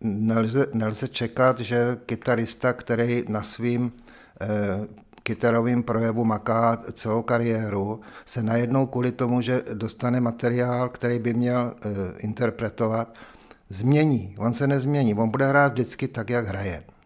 nelze, nelze čekat, že kytarista, který na svým eh, kytarovým projevu maká celou kariéru, se najednou kvůli tomu, že dostane materiál, který by měl eh, interpretovat, změní. On se nezmění, on bude hrát vždycky tak, jak hraje.